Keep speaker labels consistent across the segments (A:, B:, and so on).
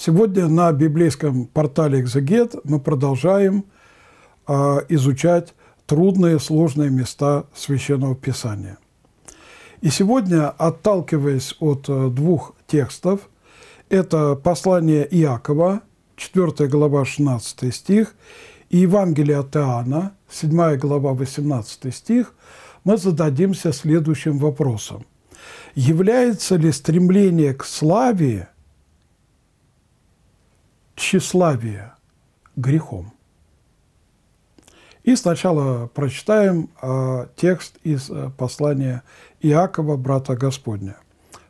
A: Сегодня на библейском портале «Экзегет» мы продолжаем э, изучать трудные, сложные места Священного Писания. И сегодня, отталкиваясь от э, двух текстов, это послание Иакова, 4 глава, 16 стих, и Евангелие от Иоанна, 7 глава, 18 стих, мы зададимся следующим вопросом. Является ли стремление к славе – тщеславие грехом. И сначала прочитаем э, текст из э, послания Иакова, брата Господня,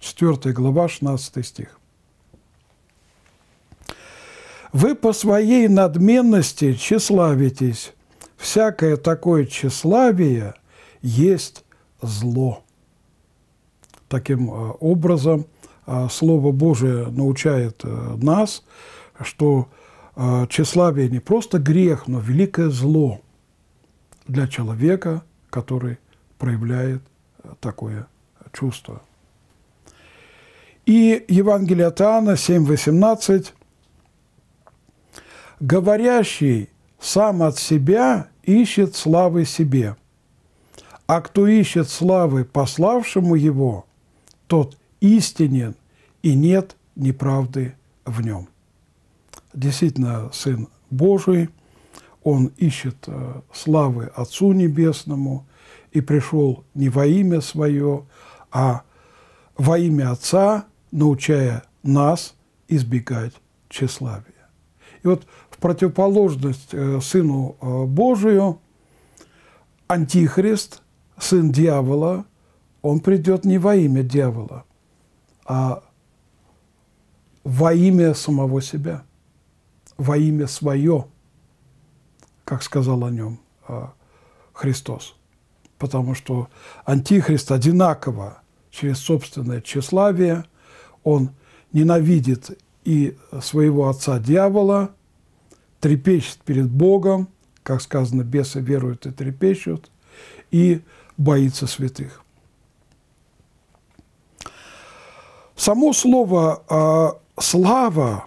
A: 4 глава, 16 стих. «Вы по своей надменности тщеславитесь. Всякое такое тщеславие есть зло». Таким э, образом, э, Слово Божие научает э, нас – что э, тщеславие не просто грех, но великое зло для человека, который проявляет а, такое чувство. И Евангелие от Иоанна 7,18 «Говорящий сам от себя ищет славы себе, а кто ищет славы пославшему его, тот истинен, и нет неправды в нем» действительно Сын Божий, Он ищет э, славы Отцу Небесному и пришел не во имя свое, а во имя Отца, научая нас избегать тщеславия. И вот в противоположность э, Сыну э, Божию Антихрист, сын дьявола, он придет не во имя дьявола, а во имя самого себя – во имя свое, как сказал о нем а, Христос. Потому что Антихрист одинаково через собственное тщеславие, он ненавидит и своего отца дьявола, трепещет перед Богом, как сказано, бесы веруют и трепещут, и боится святых. Само слово а, «слава»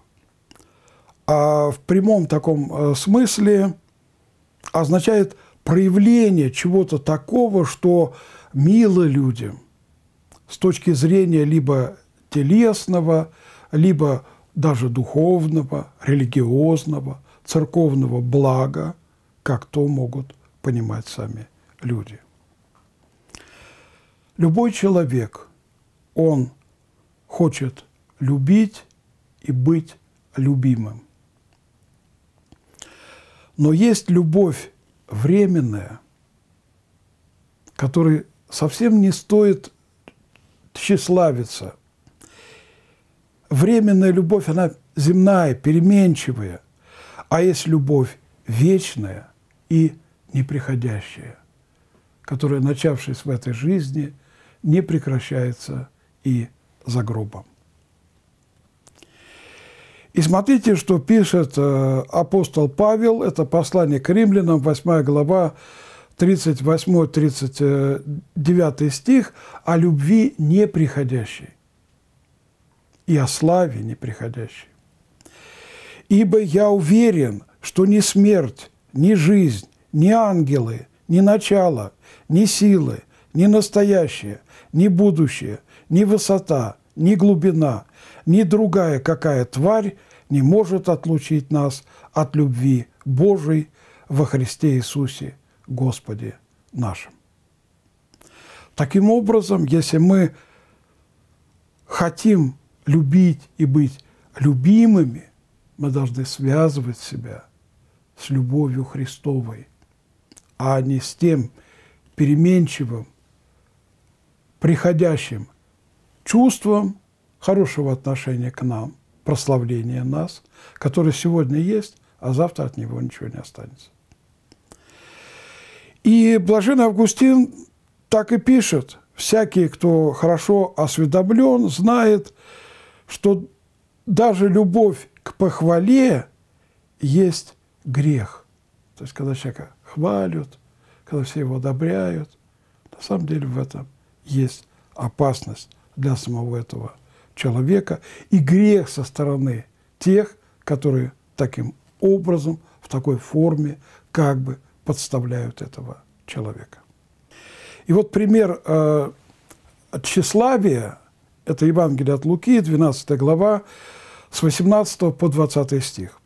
A: а в прямом таком э, смысле означает проявление чего-то такого, что мило людям с точки зрения либо телесного, либо даже духовного, религиозного, церковного блага, как то могут понимать сами люди. Любой человек, он хочет любить и быть любимым. Но есть любовь временная, которой совсем не стоит тщеславиться. Временная любовь, она земная, переменчивая, а есть любовь вечная и неприходящая, которая, начавшись в этой жизни, не прекращается и за гробом. И смотрите, что пишет э, апостол Павел, это послание к римлянам, 8 глава, 38-39 э, стих, о любви неприходящей и о славе неприходящей. «Ибо я уверен, что ни смерть, ни жизнь, ни ангелы, ни начало, ни силы, ни настоящее, ни будущее, ни высота, ни глубина, ни другая какая тварь не может отлучить нас от любви Божией во Христе Иисусе, Господе нашим. Таким образом, если мы хотим любить и быть любимыми, мы должны связывать себя с любовью Христовой, а не с тем переменчивым, приходящим чувством хорошего отношения к нам – прославление нас, которое сегодня есть, а завтра от него ничего не останется. И Блажен Августин так и пишет. Всякий, кто хорошо осведомлен, знает, что даже любовь к похвале есть грех. То есть, когда человека хвалят, когда все его одобряют, на самом деле в этом есть опасность для самого этого человека и грех со стороны тех, которые таким образом, в такой форме как бы подставляют этого человека. И вот пример э, тщеславия, это Евангелие от Луки, 12 глава, с 18 по 20 стих.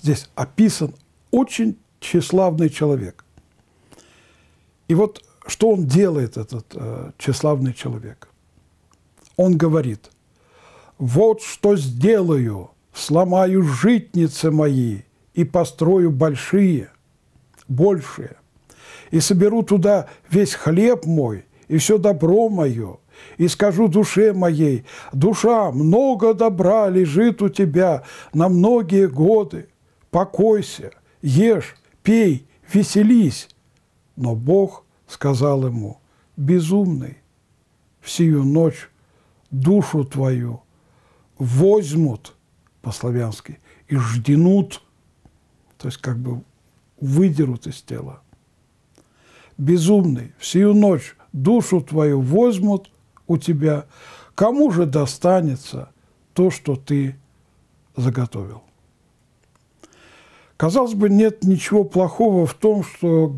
A: Здесь описан очень тщеславный человек. И вот что он делает, этот э, тщеславный человек? Он говорит, «Вот что сделаю, сломаю житницы мои и построю большие, большие, и соберу туда весь хлеб мой и все добро мое, и скажу душе моей, душа, много добра лежит у тебя на многие годы, покойся, ешь, пей, веселись». Но Бог сказал ему, «Безумный, всю ночь душу твою возьмут по-славянски и жденут, то есть как бы выдерут из тела. Безумный, всю ночь душу твою возьмут у тебя, кому же достанется то, что ты заготовил? Казалось бы, нет ничего плохого в том, что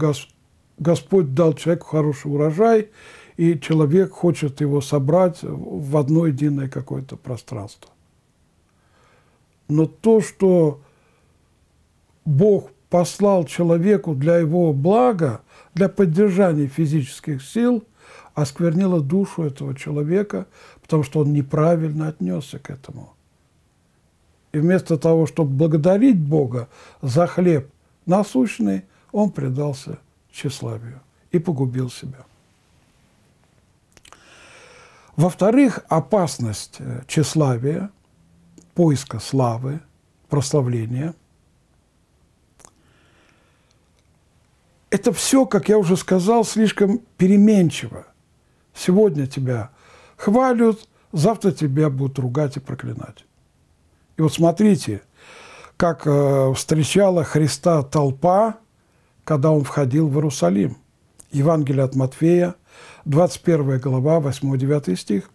A: Господь дал человеку хороший урожай, и человек хочет его собрать в одно единое какое-то пространство. Но то, что Бог послал человеку для его блага, для поддержания физических сил, осквернило душу этого человека, потому что он неправильно отнесся к этому. И вместо того, чтобы благодарить Бога за хлеб насущный, он предался тщеславию и погубил себя. Во-вторых, опасность э, тщеславия, поиска славы, прославления. Это все, как я уже сказал, слишком переменчиво. Сегодня тебя хвалят, завтра тебя будут ругать и проклинать. И вот смотрите, как э, встречала Христа толпа, когда он входил в Иерусалим. Евангелие от Матфея – 21 глава, 8-9 стих.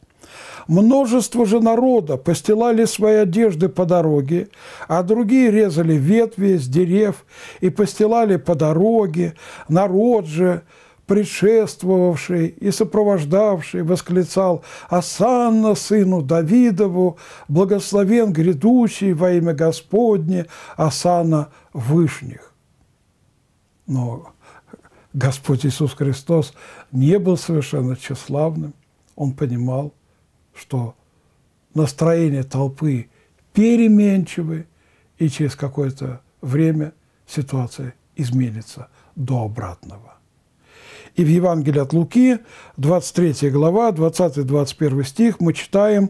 A: Множество же народа постилали свои одежды по дороге, а другие резали ветви с дерев и постилали по дороге. Народ же, предшествовавший и сопровождавший, восклицал «Асанна, сыну Давидову, благословен грядущий во имя Господне, Асана Вышних». Но Господь Иисус Христос не был совершенно тщеславным. Он понимал, что настроение толпы переменчивы, и через какое-то время ситуация изменится до обратного. И в Евангелии от Луки, 23 глава, 20-21 стих, мы читаем,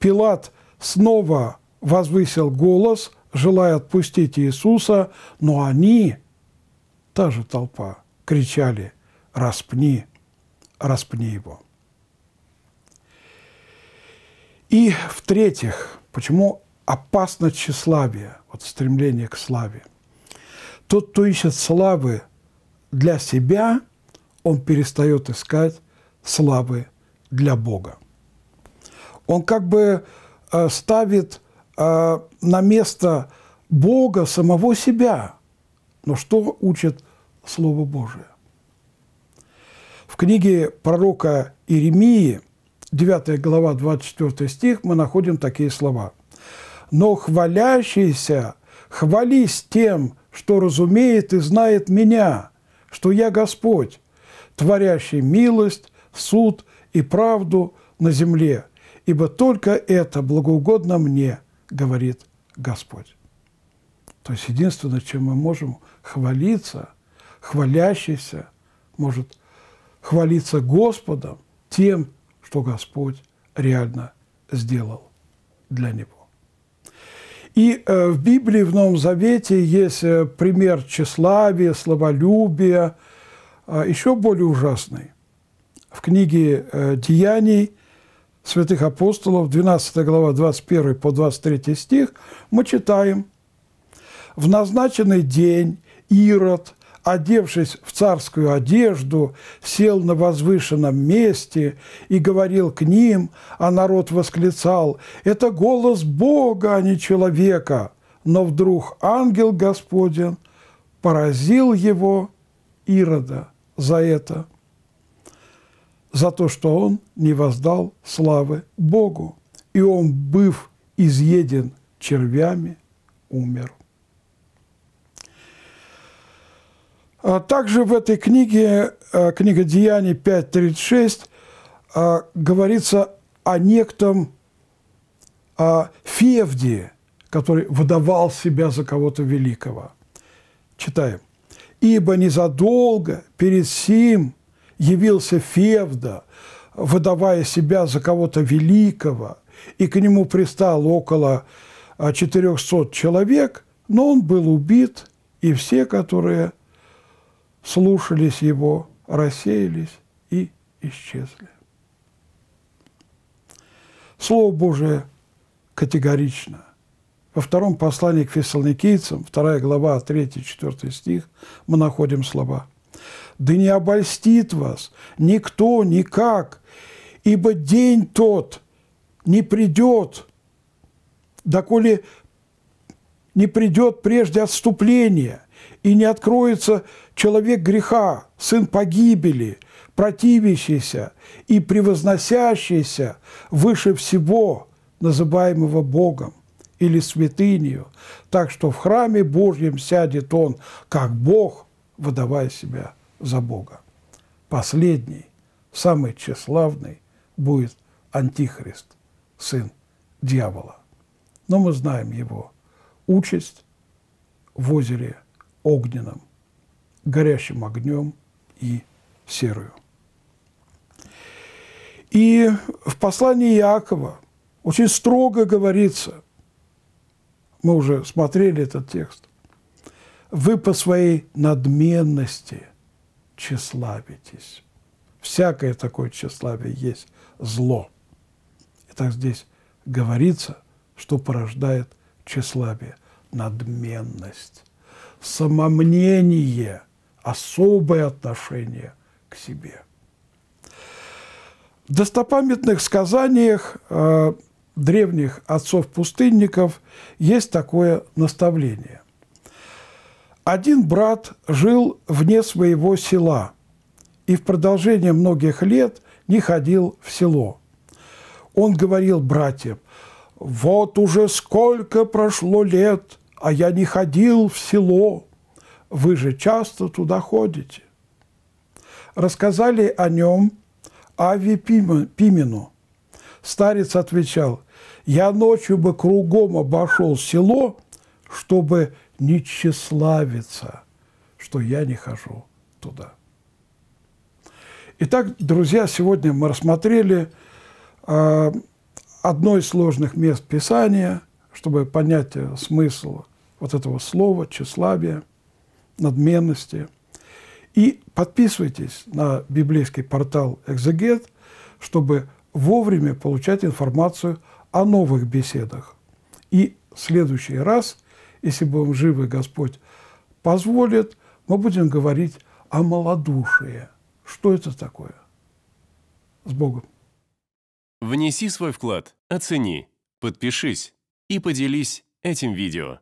A: «Пилат снова возвысил голос, желая отпустить Иисуса, но они, та же толпа, кричали «Распни! Распни его!». И в-третьих, почему опасно тщеславие, вот стремление к славе? Тот, кто ищет славы для себя, он перестает искать славы для Бога. Он как бы э, ставит э, на место Бога самого себя. Но что учит Слово Божие. В книге пророка Иеремии, 9 глава, 24 стих, мы находим такие слова. «Но хвалящийся, хвались тем, что разумеет и знает меня, что я Господь, творящий милость, суд и правду на земле, ибо только это благоугодно мне, говорит Господь». То есть единственное, чем мы можем хвалиться – хвалящийся может хвалиться Господом тем, что Господь реально сделал для него. И э, в Библии, в Новом Завете есть э, пример тщеславия, словолюбия, э, еще более ужасный. В книге «Деяний» святых апостолов, 12 глава, 21 по 23 стих, мы читаем «В назначенный день Ирод – одевшись в царскую одежду, сел на возвышенном месте и говорил к ним, а народ восклицал «Это голос Бога, а не человека!» Но вдруг ангел Господен поразил его, Ирода, за это, за то, что он не воздал славы Богу, и он, быв изъеден червями, умер. А, также в этой книге, а, книга Деяний 5.36, а, говорится о неком Февде, который выдавал себя за кого-то великого. Читаем. «Ибо незадолго перед сим явился Февда, выдавая себя за кого-то великого, и к нему пристал около 400 человек, но он был убит, и все, которые слушались его, рассеялись и исчезли. Слово Божие категорично. Во втором послании к фессалоникийцам, 2 глава, 3-4 стих, мы находим слова. «Да не обольстит вас никто никак, ибо день тот не придет, доколе не придет прежде отступления» и не откроется человек греха, сын погибели, противящийся и превозносящийся выше всего, называемого Богом или святынью, так что в храме Божьем сядет он, как Бог, выдавая себя за Бога. Последний, самый тщеславный, будет Антихрист, сын дьявола. Но мы знаем его участь в озере огненным, горящим огнем и серою. И в послании Иакова очень строго говорится, мы уже смотрели этот текст, вы по своей надменности тщеславитесь. Всякое такое тщеславие есть зло. Итак, здесь говорится, что порождает тщеславие, надменность самомнение, особое отношение к себе. В достопамятных сказаниях э, древних отцов-пустынников есть такое наставление. Один брат жил вне своего села и в продолжение многих лет не ходил в село. Он говорил братьям, «Вот уже сколько прошло лет, а я не ходил в село, вы же часто туда ходите. Рассказали о нем Ави Пимену. Старец отвечал, я ночью бы кругом обошел село, чтобы не тщеславиться, что я не хожу туда. Итак, друзья, сегодня мы рассмотрели э, одно из сложных мест Писания, чтобы понять э, смысл вот этого слова, тщеславия, надменности. И подписывайтесь на библейский портал «Экзегет», чтобы вовремя получать информацию о новых беседах. И в следующий раз, если будем живы, Господь позволит, мы будем говорить о малодушии. Что это такое? С Богом! Внеси свой вклад, оцени, подпишись и поделись этим видео.